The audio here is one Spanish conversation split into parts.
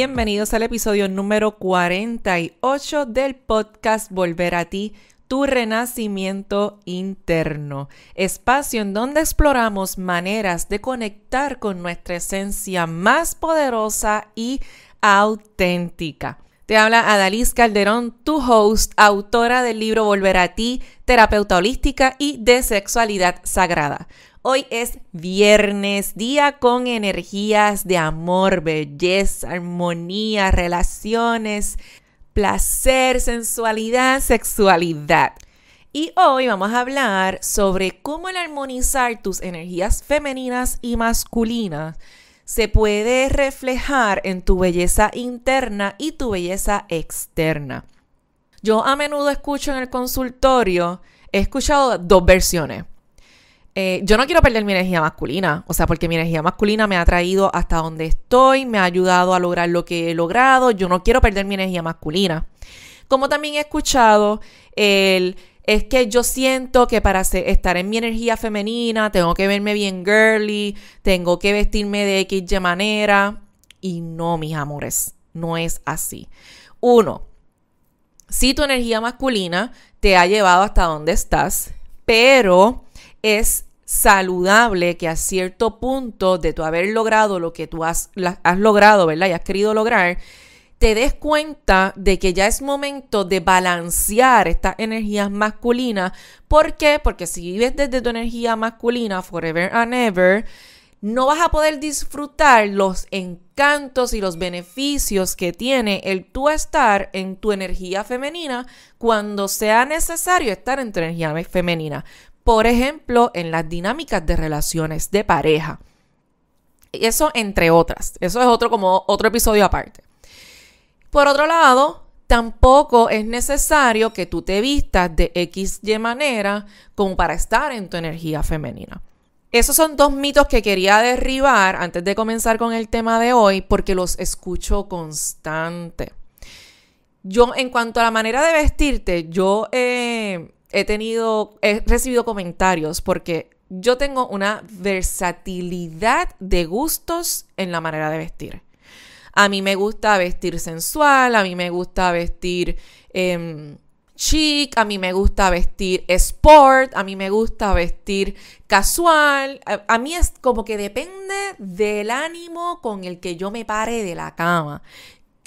Bienvenidos al episodio número 48 del podcast Volver a ti, tu renacimiento interno, espacio en donde exploramos maneras de conectar con nuestra esencia más poderosa y auténtica. Te habla Adalys Calderón, tu host, autora del libro Volver a ti, terapeuta holística y de sexualidad sagrada. Hoy es viernes, día con energías de amor, belleza, armonía, relaciones, placer, sensualidad, sexualidad. Y hoy vamos a hablar sobre cómo el armonizar tus energías femeninas y masculinas se puede reflejar en tu belleza interna y tu belleza externa. Yo a menudo escucho en el consultorio, he escuchado dos versiones. Eh, yo no quiero perder mi energía masculina, o sea, porque mi energía masculina me ha traído hasta donde estoy, me ha ayudado a lograr lo que he logrado, yo no quiero perder mi energía masculina. Como también he escuchado el... Es que yo siento que para estar en mi energía femenina tengo que verme bien girly, tengo que vestirme de X manera. Y no, mis amores, no es así. Uno, si tu energía masculina te ha llevado hasta donde estás, pero es saludable que a cierto punto de tu haber logrado lo que tú has, logrado, ¿verdad? Y has querido lograr, te des cuenta de que ya es momento de balancear estas energías masculinas. ¿Por qué? Porque si vives desde tu energía masculina, forever and ever, no vas a poder disfrutar los encantos y los beneficios que tiene el tú estar en tu energía femenina cuando sea necesario estar en tu energía femenina por ejemplo, en las dinámicas de relaciones de pareja. Y eso entre otras. Eso es otro como otro episodio aparte. Por otro lado, tampoco es necesario que tú te vistas de XY manera como para estar en tu energía femenina. Esos son dos mitos que quería derribar antes de comenzar con el tema de hoy porque los escucho constante. Yo, en cuanto a la manera de vestirte, yo eh, he tenido, he recibido comentarios porque yo tengo una versatilidad de gustos en la manera de vestir. A mí me gusta vestir sensual, a mí me gusta vestir em, chic, a mí me gusta vestir sport, a mí me gusta vestir casual. a, mí es como que depende del ánimo con el que yo me pare de la cama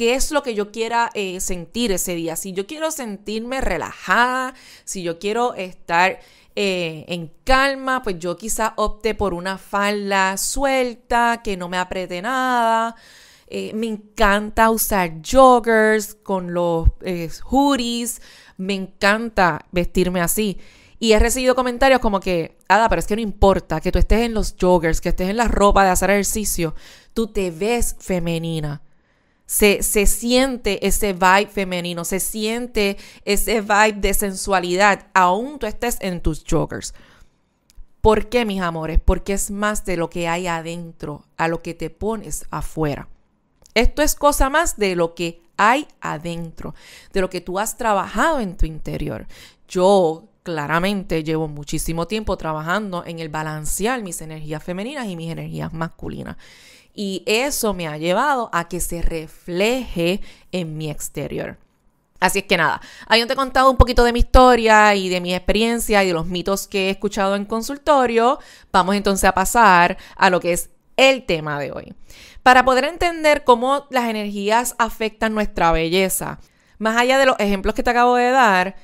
qué es lo que yo quiera eh, sentir ese día. Si yo quiero sentirme relajada, si yo quiero estar eh, en calma, pues yo quizá opte por una falda suelta, que no me apriete nada. Eh, me encanta usar joggers con los hoodies. Me encanta vestirme así. Y he recibido comentarios como que, Ada, pero es que no importa que tú estés en los joggers, que estés en la ropa de hacer ejercicio, tú te ves femenina. Se, siente ese vibe femenino, se siente ese vibe de sensualidad, aún tú estés en tus joggers. ¿Por qué, mis amores? Porque es más de lo que hay adentro, a lo que te pones afuera. Esto es cosa más de lo que hay adentro, de lo que tú has trabajado en tu interior. Yo claramente llevo muchísimo tiempo trabajando en el balancear mis energías femeninas y mis energías masculinas. Y eso me ha llevado a que se refleje en mi exterior. Así es que nada, habiendo te contado un poquito de mi historia y de mi experiencia y de los mitos que he escuchado en consultorio. Vamos entonces a pasar a lo que es el tema de hoy. Para poder entender cómo las energías afectan nuestra belleza, más allá de los ejemplos que te acabo de dar,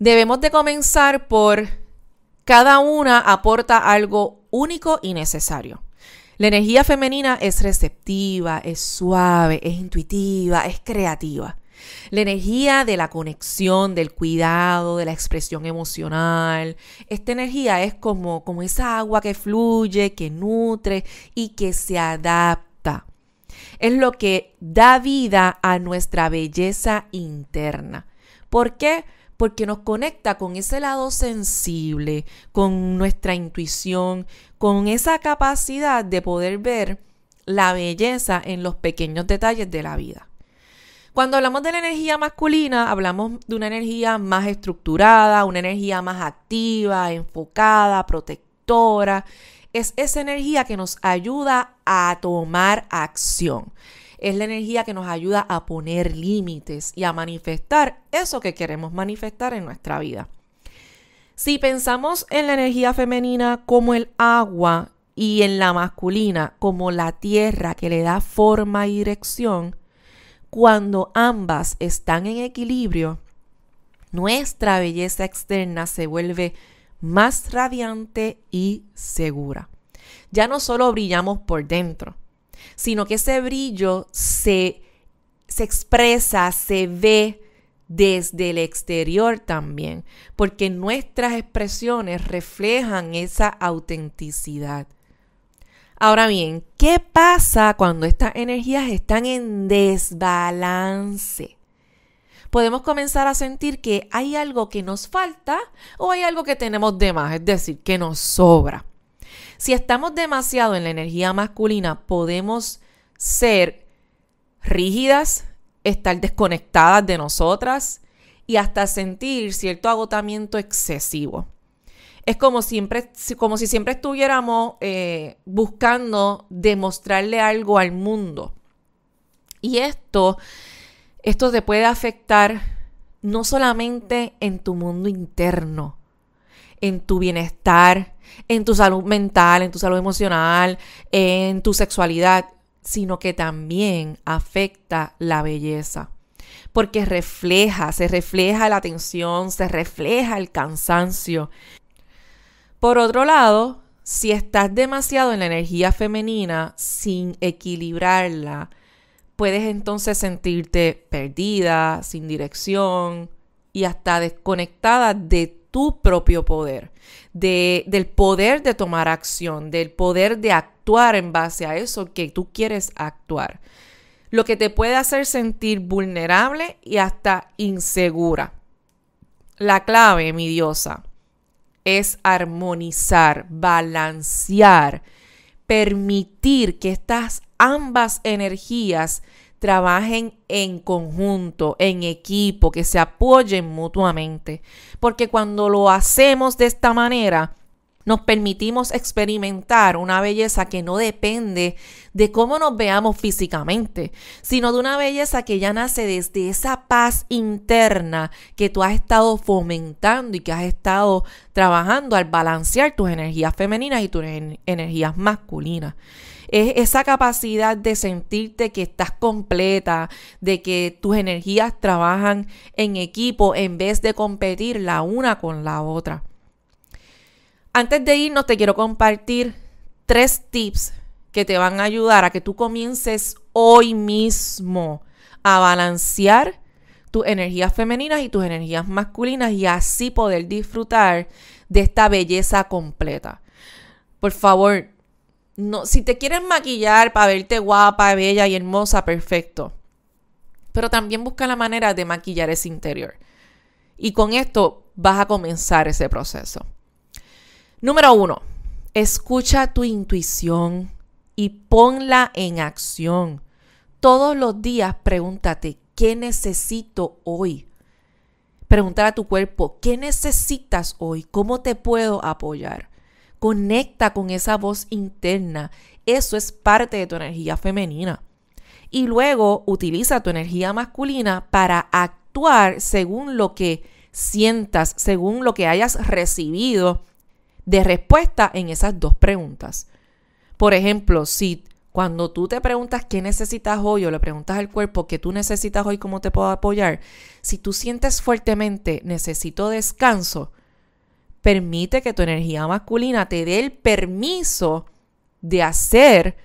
debemos de comenzar por cada una aporta algo único y necesario. La energía femenina es receptiva, es suave, es intuitiva, es creativa. La energía de la conexión, del cuidado, de la expresión emocional. Esta energía es como, como esa agua que fluye, que nutre y que se adapta. Es lo que da vida a nuestra belleza interna. ¿Por qué? porque nos conecta con ese lado sensible, con nuestra intuición, con esa capacidad de poder ver la belleza en los pequeños detalles de la vida. Cuando hablamos de la energía masculina, hablamos de una energía más estructurada, una energía más activa, enfocada, protectora. Es esa energía que nos ayuda a tomar acción es la energía que nos ayuda a poner límites y a manifestar eso que queremos manifestar en nuestra vida. Si pensamos en la energía femenina como el agua y en la masculina como la tierra que le da forma y dirección, cuando ambas están en equilibrio, nuestra belleza externa se vuelve más radiante y segura. Ya no solo brillamos por dentro, sino que ese brillo se, expresa, se ve desde el exterior también, porque nuestras expresiones reflejan esa autenticidad. Ahora bien, ¿qué pasa cuando estas energías están en desbalance? Podemos comenzar a sentir que hay algo que nos falta o hay algo que tenemos de más, es decir, que nos sobra. Si estamos demasiado en la energía masculina, podemos ser rígidas, estar desconectadas de nosotras y hasta sentir cierto agotamiento excesivo. Es como, siempre, como si siempre estuviéramos eh, buscando demostrarle algo al mundo. Y esto, esto te puede afectar no solamente en tu mundo interno, en tu bienestar, en tu salud mental, en tu salud emocional, en tu sexualidad, sino que también afecta la belleza. Porque refleja, se refleja la tensión, se refleja el cansancio. Por otro lado, si estás demasiado en la energía femenina sin equilibrarla, puedes entonces sentirte perdida, sin dirección y hasta desconectada de propio poder, de, del poder de tomar acción, del poder de actuar en base a eso que tú quieres actuar. Lo que te puede hacer sentir vulnerable y hasta insegura. La clave, mi diosa, es armonizar, balancear, permitir que estas ambas energías trabajen en conjunto, en equipo, que se apoyen mutuamente. Porque cuando lo hacemos de esta manera, nos permitimos experimentar una belleza que no depende de cómo nos veamos físicamente, sino de una belleza que ya nace desde esa paz interna que tú has estado fomentando y que has estado trabajando al balancear tus energías femeninas y tus energías masculinas. Es esa capacidad de sentirte que estás completa, de que tus energías trabajan en equipo en vez de competir la una con la otra. Antes de irnos, te quiero compartir tres tips que te van a ayudar a que tú comiences hoy mismo a balancear tus energías femeninas y tus energías masculinas y así poder disfrutar de esta belleza completa. Por favor, si te quieren maquillar para verte guapa, bella y hermosa, perfecto. Pero también busca la manera de maquillar ese interior. Y con esto vas a comenzar ese proceso. Número uno, escucha tu intuición y ponla en acción. Todos los días pregúntate, ¿qué necesito hoy? Preguntar a tu cuerpo, ¿qué necesitas hoy? ¿Cómo te puedo apoyar? Conecta con esa voz interna. Eso es parte de tu energía femenina. Y luego utiliza tu energía masculina para actuar según lo que sientas, según lo que hayas recibido de respuesta en esas dos preguntas. Por ejemplo, si cuando tú te preguntas qué necesitas hoy o le preguntas al cuerpo qué tú necesitas hoy, cómo te puedo apoyar, si tú sientes fuertemente necesito descanso, Permite que tu energía masculina te dé el permiso de hacer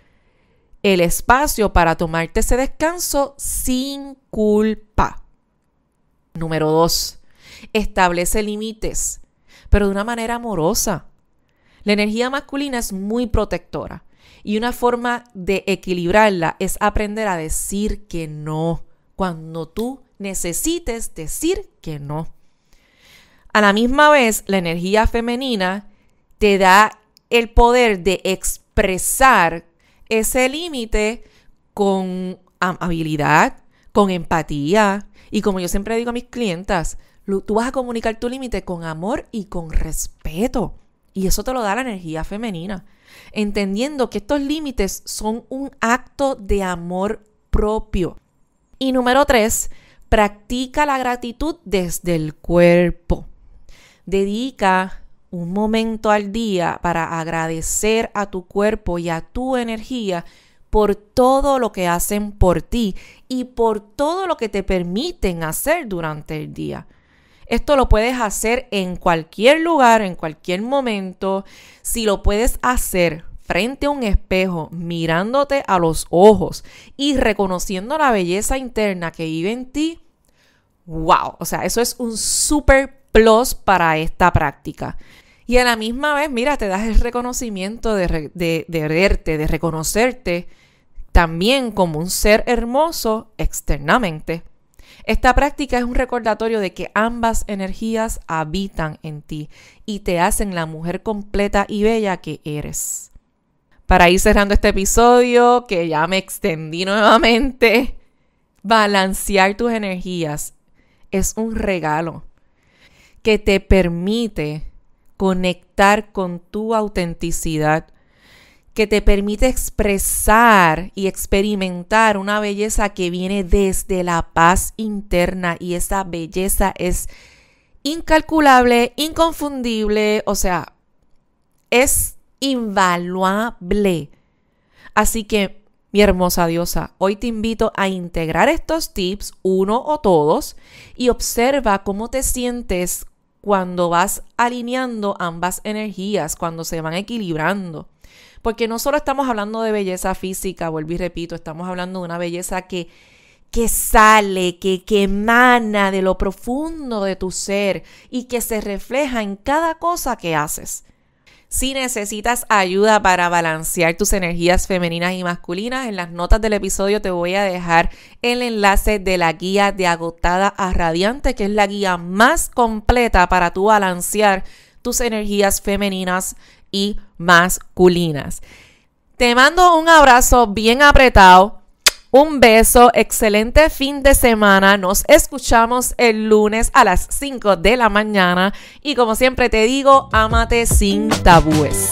el espacio para tomarte ese descanso sin culpa. Número dos, establece límites, pero de una manera amorosa. La energía masculina es muy protectora y una forma de equilibrarla es aprender a decir que no cuando tú necesites decir que no. A la misma vez, la energía femenina te da el poder de expresar ese límite con amabilidad, con empatía. Y como yo siempre digo a mis clientas, tú vas a comunicar tu límite con amor y con respeto. Y eso te lo da la energía femenina. Entendiendo que estos límites son un acto de amor propio. Y número tres, practica la gratitud desde el cuerpo. Dedica un momento al día para agradecer a tu cuerpo y a tu energía por todo lo que hacen por ti y por todo lo que te permiten hacer durante el día. Esto lo puedes hacer en cualquier lugar, en cualquier momento. Si lo puedes hacer frente a un espejo, mirándote a los ojos y reconociendo la belleza interna que vive en ti, wow, o sea, eso es un super plus para esta práctica. Y a la misma vez, mira, te das el reconocimiento de, de, de verte, de reconocerte también como un ser hermoso externamente. Esta práctica es un recordatorio de que ambas energías habitan en ti y te hacen la mujer completa y bella que eres. Para ir cerrando este episodio, que ya me extendí nuevamente, balancear tus energías es un regalo que te permite conectar con tu autenticidad, que te permite expresar y experimentar una belleza que viene desde la paz interna y esa belleza es incalculable, inconfundible, o sea, es invaluable. Así que, mi hermosa diosa, hoy te invito a integrar estos tips, uno o todos, y observa cómo te sientes cuando vas alineando ambas energías, cuando se van equilibrando. Porque no solo estamos hablando de belleza física, vuelvo y repito, estamos hablando de una belleza que, que sale, que, que emana de lo profundo de tu ser y que se refleja en cada cosa que haces. Si necesitas ayuda para balancear tus energías femeninas y masculinas, en las notas del episodio te voy a dejar el enlace de la guía de agotada a radiante, que es la guía más completa para tu balancear tus energías femeninas y masculinas. Te mando un abrazo bien apretado. Un beso, excelente fin de semana. Nos escuchamos el lunes a las 5 de la mañana. Y como siempre te digo, amate sin tabúes.